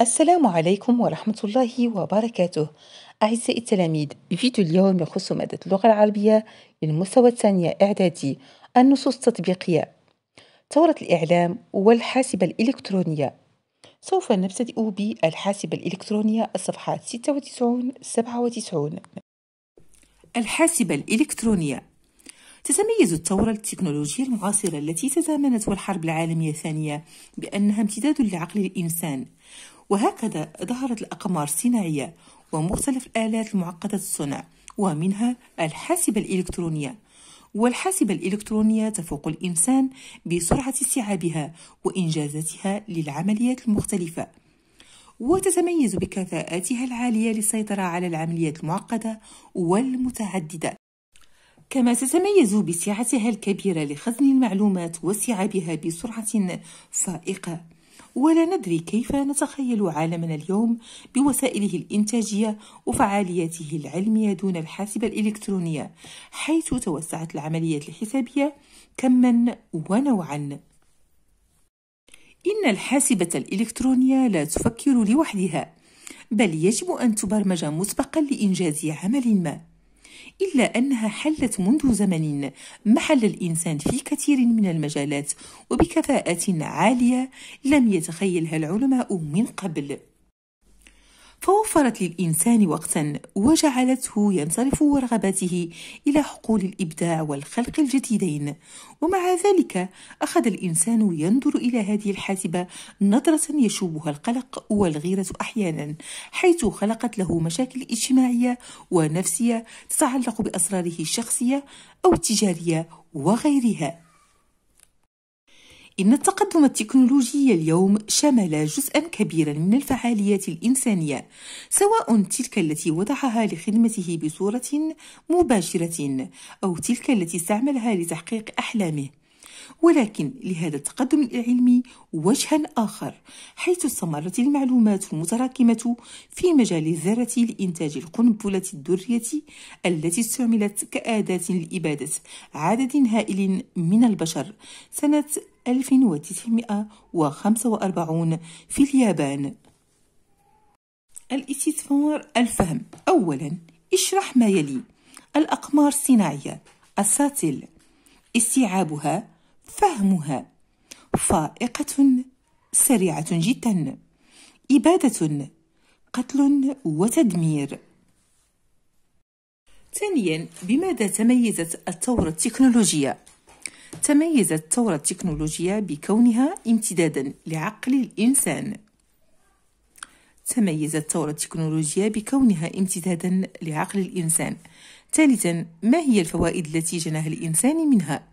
السلام عليكم ورحمة الله وبركاته أعزائي التلاميذ فيديو اليوم يخص مادة اللغة العربية للمستوى الثانية إعدادي النصوص التطبيقية ثورة الإعلام والحاسبة الإلكترونية سوف نبتدئ بالحاسبة الإلكترونية الصفحات 96 97 الحاسبة الإلكترونية تتميز الثورة التكنولوجية المعاصرة التي تزامنت والحرب العالمية الثانية بأنها امتداد لعقل الإنسان وهكذا ظهرت الأقمار الصناعية ومختلف الآلات المعقدة الصنع ومنها الحاسبة الإلكترونية والحاسبة الإلكترونية تفوق الإنسان بسرعة استيعابها وإنجازاتها للعمليات المختلفة وتتميز بكفاءاتها العالية للسيطرة على العمليات المعقدة والمتعددة كما تتميز بسعتها الكبيرة لخزن المعلومات واستيعابها بسرعة فائقة ولا ندري كيف نتخيل عالمنا اليوم بوسائله الإنتاجية وفعالياته العلمية دون الحاسبة الإلكترونية حيث توسعت العمليات الحسابية كما ونوعا إن الحاسبة الإلكترونية لا تفكر لوحدها بل يجب أن تبرمج مسبقا لإنجاز عمل ما إلا أنها حلت منذ زمن محل الإنسان في كثير من المجالات وبكفاءة عالية لم يتخيلها العلماء من قبل فوفرت للإنسان وقتا وجعلته ينصرف رغباته إلى حقول الإبداع والخلق الجديدين ومع ذلك أخذ الإنسان ينظر إلى هذه الحاسبة نظرة يشوبها القلق والغيرة أحيانا حيث خلقت له مشاكل اجتماعية ونفسية تتعلق بأسراره الشخصية أو التجارية وغيرها إن التقدم التكنولوجي اليوم شمل جزءا كبيرا من الفعاليات الإنسانية سواء تلك التي وضعها لخدمته بصورة مباشرة أو تلك التي استعملها لتحقيق أحلامه ولكن لهذا التقدم العلمي وجها آخر حيث استمرت المعلومات المتراكمة في مجال الذرة لإنتاج القنبلة الدرية التي استعملت كأداة لإبادة عدد هائل من البشر سنة 1945 في اليابان الاستثمار الفهم أولا اشرح ما يلي الأقمار الصناعية الساتل استيعابها فهمها فائقة سريعة جدا إبادة قتل وتدمير ثانيا بماذا تميزت الثورة التكنولوجية تميزت ثورة التكنولوجيا بكونها امتدادا لعقل الإنسان تميزت ثورة التكنولوجيا بكونها امتدادا لعقل الإنسان ثالثا ما هي الفوائد التي جناها الإنسان منها؟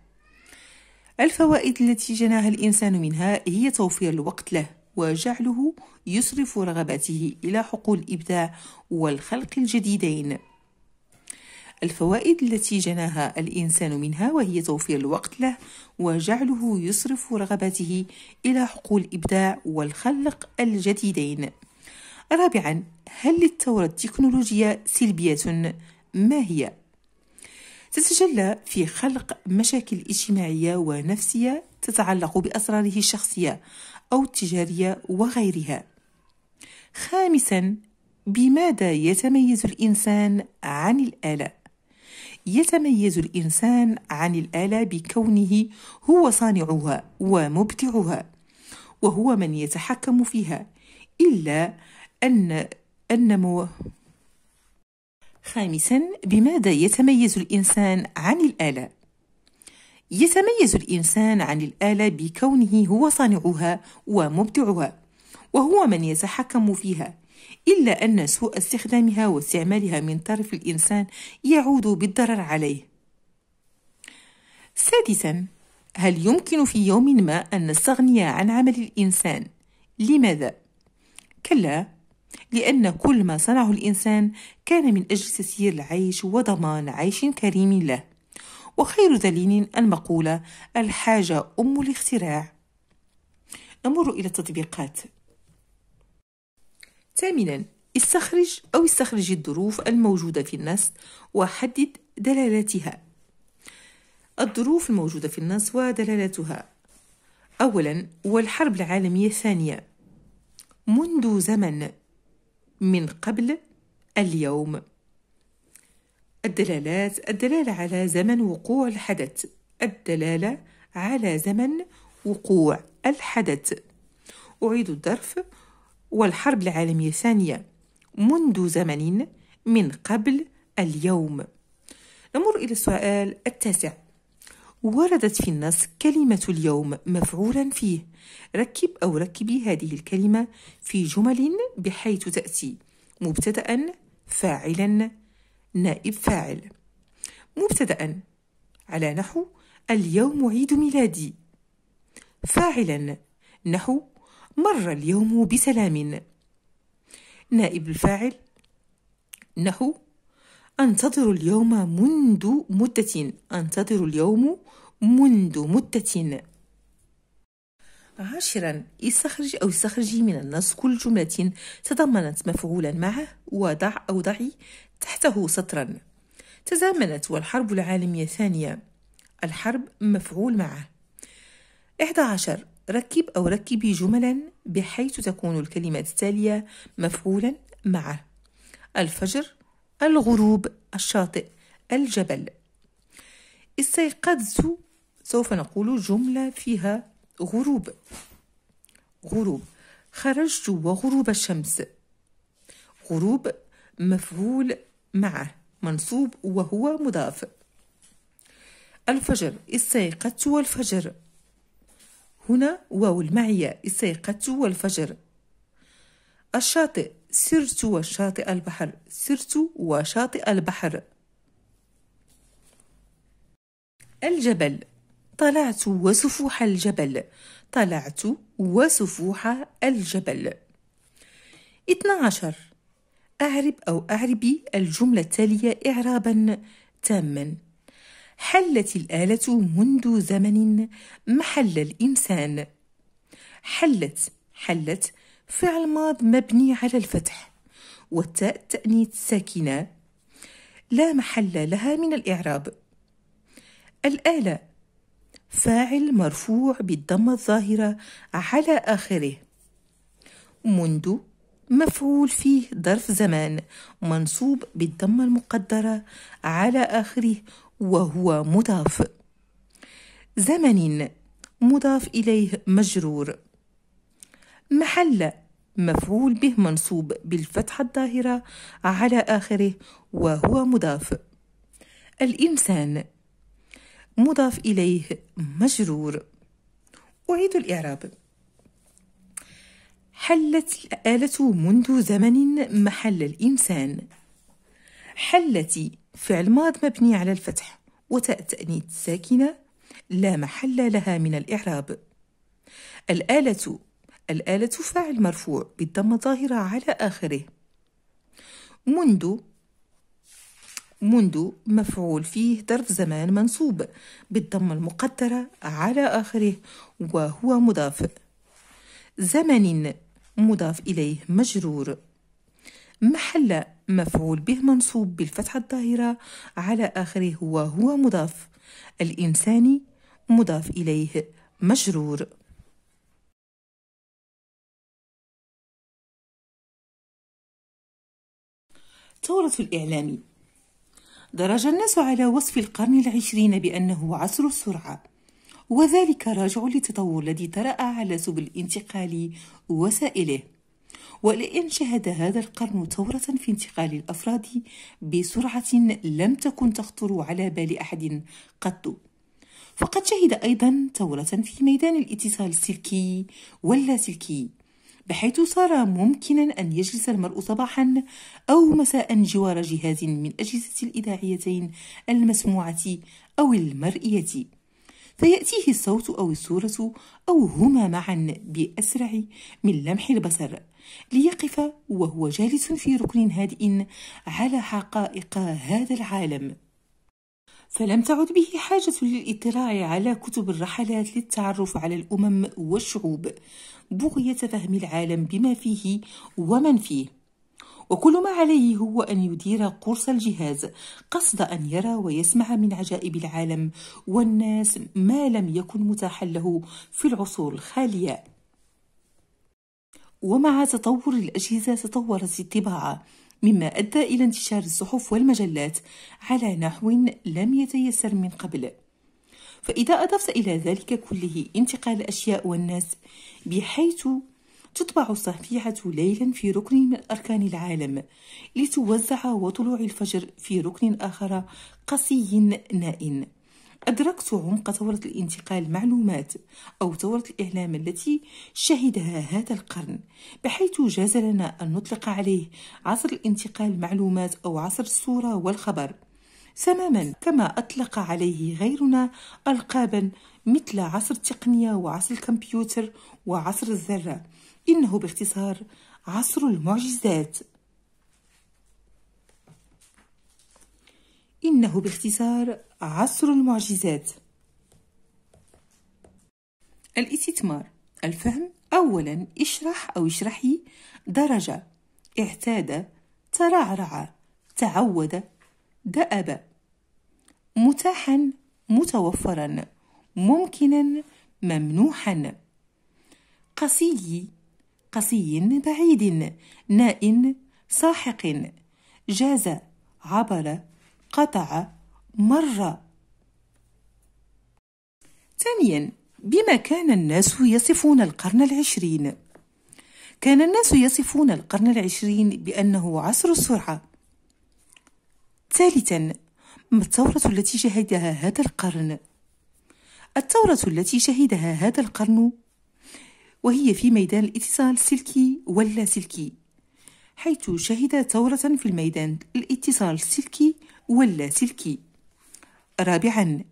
الفوائد التي جناها الإنسان منها هي توفير الوقت له وجعله يصرف رغباته إلى حقول الإبداع والخلق الجديدين الفوائد التي جناها الإنسان منها وهي توفير الوقت له وجعله يصرف رغباته إلى حقول الإبداع والخلق الجديدين رابعا هل للثورة التكنولوجية سلبية ما هي؟ تتجلى في خلق مشاكل اجتماعية ونفسية تتعلق بأسراره الشخصية أو التجارية وغيرها. خامساً بماذا يتميز الإنسان عن الآلة؟ يتميز الانسان عن الاله بكونه هو صانعها ومبدعها وهو من يتحكم فيها الا ان ان مو... خامسا بماذا يتميز الانسان عن الاله يتميز الانسان عن الاله بكونه هو صانعها ومبدعها وهو من يتحكم فيها إلا أن سوء استخدامها واستعمالها من طرف الإنسان يعود بالضرر عليه. سادساً: هل يمكن في يوم ما أن نستغني عن عمل الإنسان؟ لماذا؟ كلا، لأن كل ما صنعه الإنسان كان من أجل تسيير العيش وضمان عيش كريم له. وخير دليل المقولة الحاجة أم الاختراع. نمر إلى التطبيقات ثامنا استخرج أو استخرج الظروف الموجودة في النص وحدد دلالاتها الظروف الموجودة في النص ودلالاتها أولا والحرب العالمية الثانية منذ زمن من قبل اليوم الدلالات الدلالة على زمن وقوع الحدث الدلالة على زمن وقوع الحدث أعيد الظرف والحرب العالمية الثانية منذ زمن من قبل اليوم نمر إلى السؤال التاسع وردت في النص كلمة اليوم مفعولا فيه ركب أو ركبي هذه الكلمة في جمل بحيث تأتي مبتدأ فاعلا نائب فاعل مبتدأ على نحو اليوم عيد ميلادي فاعلا نحو مر اليوم بسلام نائب الفاعل نحو أنتظر اليوم منذ مدة أنتظر اليوم منذ مدة عاشرا استخرج أو استخرجي من النص كل جملة تضمنت مفعولا معه وضع أو ضعي تحته سطرا تزامنت والحرب العالمية الثانية الحرب مفعول معه 11 ركب أو ركبي جملا بحيث تكون الكلمة التالية مفعولا معه الفجر الغروب الشاطئ الجبل استيقظت سوف نقول جملة فيها غروب غروب خرجت وغروب الشمس غروب مفعول معه منصوب وهو مضاف الفجر استيقظت والفجر هنا واو المعية استيقظت والفجر الشاطئ سرت وشاطئ البحر سرت وشاطئ البحر الجبل طلعت وسفوح الجبل طلعت وسفوح الجبل 12 أعرب أو أعربي الجملة التالية إعرابا تاما حلت الآلة منذ زمن محل الإنسان حلت حلت فعل ماض مبني على الفتح والتاء تأني ساكنة لا محل لها من الإعراب الآلة فاعل مرفوع بالضمة الظاهرة على آخره منذ مفعول فيه ظرف زمان منصوب بالضمة المقدرة على آخره وهو مضاف زمن مضاف إليه مجرور محل مفعول به منصوب بالفتحة الظاهرة على آخره وهو مضاف الإنسان مضاف إليه مجرور أعيد الإعراب حلت الآلة منذ زمن محل الإنسان حلت فعل ماض مبني على الفتح وتاء التأنيث ساكنة لا محل لها من الإعراب الآلة الآلة فاعل مرفوع بالضمة ظاهرة على آخره منذ منذ مفعول فيه ظرف زمان منصوب بالضمة المقدرة على آخره وهو مضاف زمن مضاف إليه مجرور محل مفعول به منصوب بالفتحة الظاهرة على آخره هو هو مضاف الإنساني مضاف إليه مجرور ثورة الإعلام درج الناس على وصف القرن العشرين بأنه عصر السرعة وذلك راجع للتطور الذي ترأى على سبل الانتقال وسائله ولئن شهد هذا القرن ثورة في انتقال الأفراد بسرعة لم تكن تخطر على بال أحد قط فقد شهد أيضا ثورة في ميدان الاتصال السلكي واللاسلكي بحيث صار ممكنا أن يجلس المرء صباحا أو مساء جوار جهاز من أجهزة الإذاعيتين المسموعة أو المرئية فيأتيه الصوت أو الصورة أو هما معا بأسرع من لمح البصر ليقف وهو جالس في ركن هادئ على حقائق هذا العالم فلم تعد به حاجة للاطلاع على كتب الرحلات للتعرف على الأمم والشعوب بغية فهم العالم بما فيه ومن فيه وكل ما عليه هو أن يدير قرص الجهاز قصد أن يرى ويسمع من عجائب العالم والناس ما لم يكن متاحا له في العصور الخالية ومع تطور الأجهزة تطورت الطباعة مما أدى إلى انتشار الصحف والمجلات على نحو لم يتيسر من قبل فإذا أضفت إلى ذلك كله انتقال الأشياء والناس بحيث تطبع الصفيحة ليلا في ركن من أركان العالم لتوزع وطلوع الفجر في ركن آخر قصي نائن أدركت عمق ثورة الانتقال معلومات أو ثورة الإعلام التي شهدها هذا القرن بحيث جاز لنا أن نطلق عليه عصر الانتقال معلومات أو عصر الصورة والخبر تماما كما أطلق عليه غيرنا ألقابا مثل عصر التقنية وعصر الكمبيوتر وعصر الذرة إنه باختصار عصر المعجزات إنه باختصار عصر المعجزات الاستثمار الفهم أولا اشرح أو اشرحي درجة اعتاد ترعرع تعود دأب متاحا متوفرا ممكنا ممنوحا قصيدي قصي بعيد ناء ساحق جاز عبر قطع مر ثانيا بما كان الناس يصفون القرن العشرين كان الناس يصفون القرن العشرين بأنه عصر السرعة ثالثا ما الثورة التي شهدها هذا القرن الثورة التي شهدها هذا القرن وهي في ميدان الاتصال السلكي واللاسلكي حيث شهد ثورة في الميدان الاتصال السلكي واللاسلكي رابعا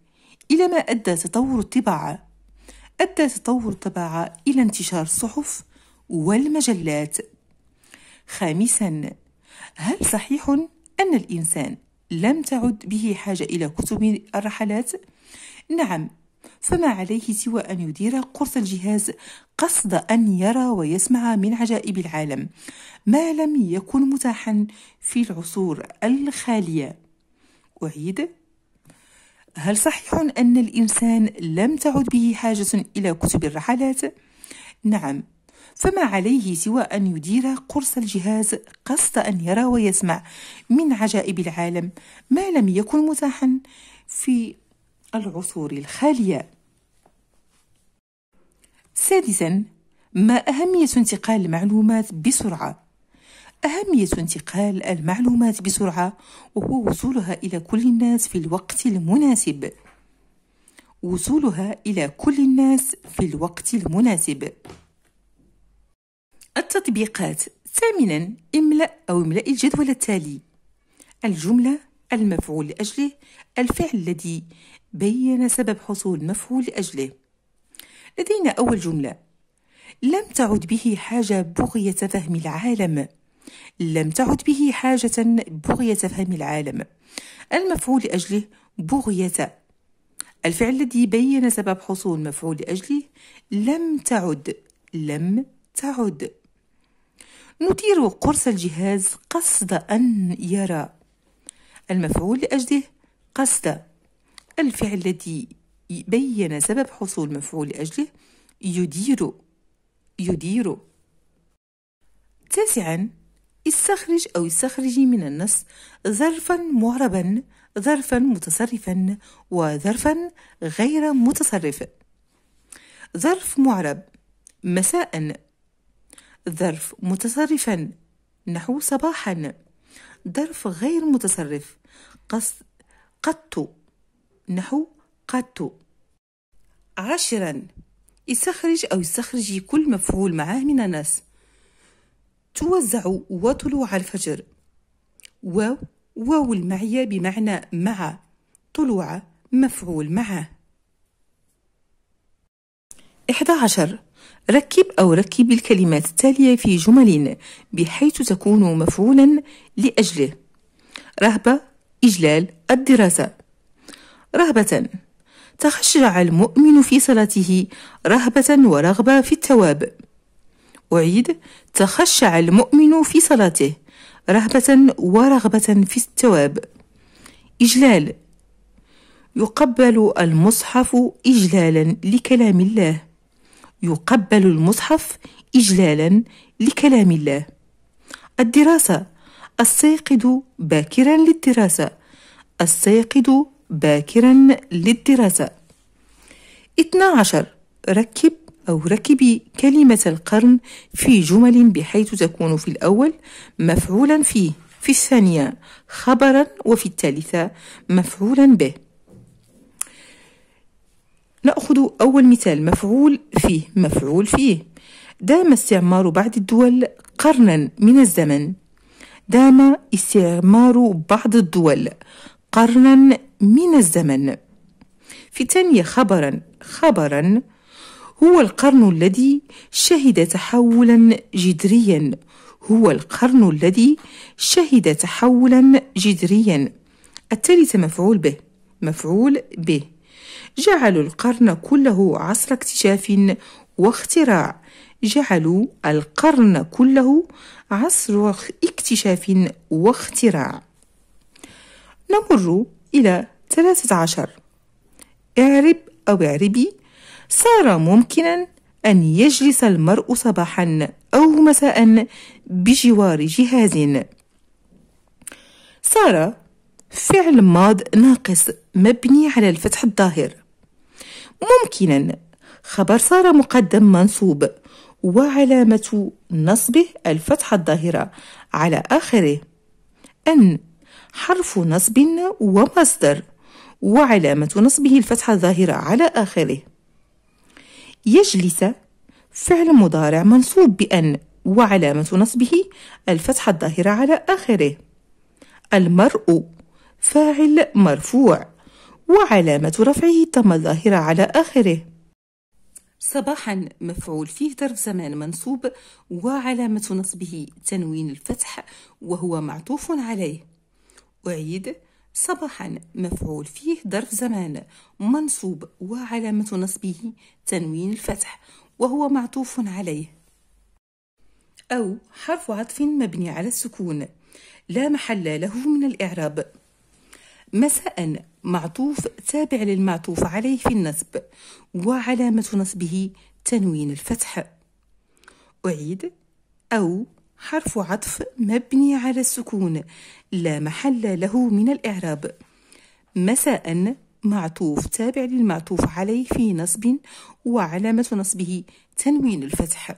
إلى ما أدى تطور الطباعة أدى تطور الطباعة إلى انتشار الصحف والمجلات خامسا هل صحيح أن الإنسان لم تعد به حاجة إلى كتب الرحلات؟ نعم فما عليه سوى أن يدير قرص الجهاز قصد أن يرى ويسمع من عجائب العالم ما لم يكن متاحا في العصور الخالية أعيد هل صحيح أن الإنسان لم تعد به حاجة إلى كتب الرحلات؟ نعم فما عليه سوى أن يدير قرص الجهاز قصد أن يرى ويسمع من عجائب العالم ما لم يكن متاحا في العصور الخالية سادسا ما أهمية انتقال المعلومات بسرعة؟ أهمية انتقال المعلومات بسرعة وهو وصولها إلى كل الناس في الوقت المناسب وصولها إلى كل الناس في الوقت المناسب التطبيقات ثامنا املأ أو املأ الجدول التالي الجملة المفعول لأجله الفعل الذي بين سبب حصول مفعول لأجله لدينا أول جملة لم تعد به حاجة بغية فهم العالم لم تعد به حاجة بغية فهم العالم المفعول لأجله بغية الفعل الذي بين سبب حصول مفعول لأجله لم تعد لم تعد ندير قرص الجهاز قصد أن يرى المفعول لأجله قصد الفعل الذي بين سبب حصول مفعول لأجله يدير يدير تاسعا استخرج أو استخرجي من النص ظرفا معربا ظرفا متصرفا وظرفا غير متصرف ظرف معرب مساء ظرف متصرفا نحو صباحا ظرف غير متصرف قصد قط نحو قط عاشرا استخرج أو استخرجي كل مفعول معاه من الناس توزع وطلوع الفجر واو واو المعية بمعنى مع طلوع مفعول معه عشر ركب أو ركب الكلمات التالية في جمل بحيث تكون مفعولا لأجله رهبة إجلال الدراسة رهبة تخشع المؤمن في صلاته رهبة ورغبة في التواب أعيد تخشع المؤمن في صلاته رهبة ورغبة في التواب إجلال يقبل المصحف إجلالا لكلام الله يقبل المصحف إجلالا لكلام الله الدراسة السيقد باكرا للدراسة السيقد باكرا للدراسة 12 ركب أو ركبي كلمة القرن في جمل بحيث تكون في الأول مفعولا فيه في الثانية خبرا وفي الثالثة مفعولا به نأخذ أول مثال مفعول فيه مفعول فيه دام استعمار بعض الدول قرنا من الزمن دام استعمار بعض الدول قرنا من الزمن في الثانية خبرا خبرا هو القرن الذي شهد تحولا جذريا هو القرن الذي شهد تحولا جذريا الثالثة مفعول به مفعول به جعلوا القرن كله عصر اكتشاف واختراع جعلوا القرن كله عصر اكتشاف واختراع نمر إلى 13 اعرب أو اعربي صار ممكنا أن يجلس المرء صباحا أو مساء بجوار جهاز صار فعل ماض ناقص مبني على الفتح الظاهر ممكنا خبر صار مقدم منصوب وعلامة نصبه الفتحة الظاهرة على آخره أن حرف نصب ومصدر وعلامة نصبه الفتحة الظاهرة على آخره يجلس فعل مضارع منصوب بأن وعلامة نصبه الفتحة الظاهرة على آخره المرء فاعل مرفوع وعلامة رفعه تم الظاهرة على آخره صباحا مفعول فيه ظرف زمان منصوب وعلامة نصبه تنوين الفتح وهو معطوف عليه أعيد صباحا مفعول فيه ظرف زمان منصوب وعلامة نصبه تنوين الفتح وهو معطوف عليه أو حرف عطف مبني على السكون لا محل له من الإعراب مساء معطوف تابع للمعطوف عليه في النصب وعلامة نصبه تنوين الفتح أعيد أو حرف عطف مبني على السكون لا محل له من الإعراب مساء معطوف تابع للمعطوف عليه في نصب وعلامة نصبه تنوين الفتح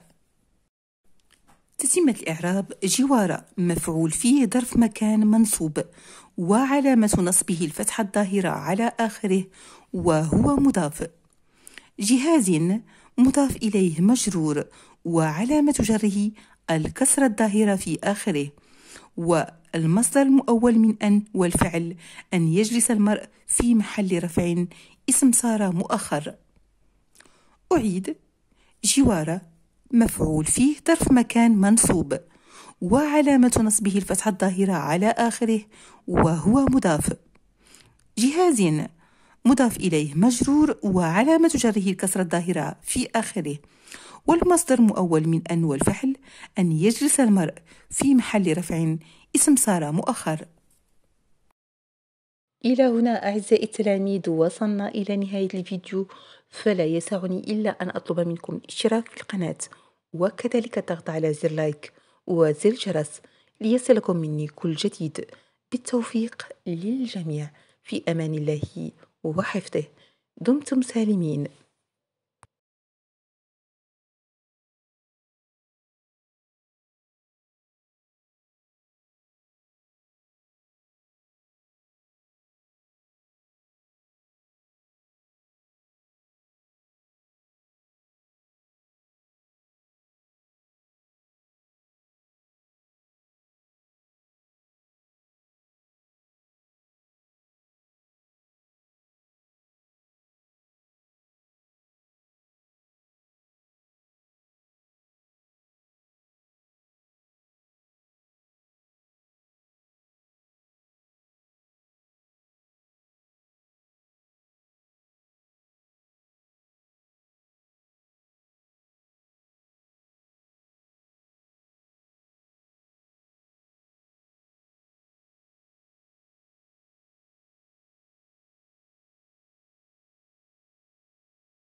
تتمة الإعراب جوار مفعول فيه ظرف مكان منصوب وعلامة نصبه الفتحة الظاهرة على آخره وهو مضاف جهاز مضاف إليه مجرور وعلامة جره الكسرة الظاهرة في آخره والمصدر المؤول من أن والفعل أن يجلس المرء في محل رفع اسم صار مؤخر أعيد جوار مفعول فيه ظرف مكان منصوب وعلامة نصبه الفتحة الظاهرة على آخره وهو مضاف جهاز مضاف إليه مجرور وعلامة جره الكسرة الظاهرة في آخره والمصدر مؤول من أن والفعل أن يجلس المرء في محل رفع اسم سارة مؤخر إلى هنا أعزائي التلاميذ وصلنا إلى نهاية الفيديو فلا يسعني إلا أن أطلب منكم الاشتراك في القناة وكذلك الضغط على زر لايك وزر الجرس ليصلكم مني كل جديد بالتوفيق للجميع في أمان الله وحفظه دمتم سالمين